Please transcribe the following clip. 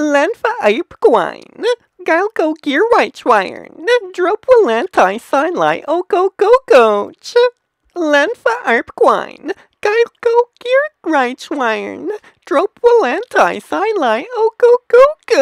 Lanfa va aip gwine. Gael go gear white wine. Drop willant i sign lie o go go goach. Land arp gwine. Gael go gear right wine. Drop willant i sign lie o go go go.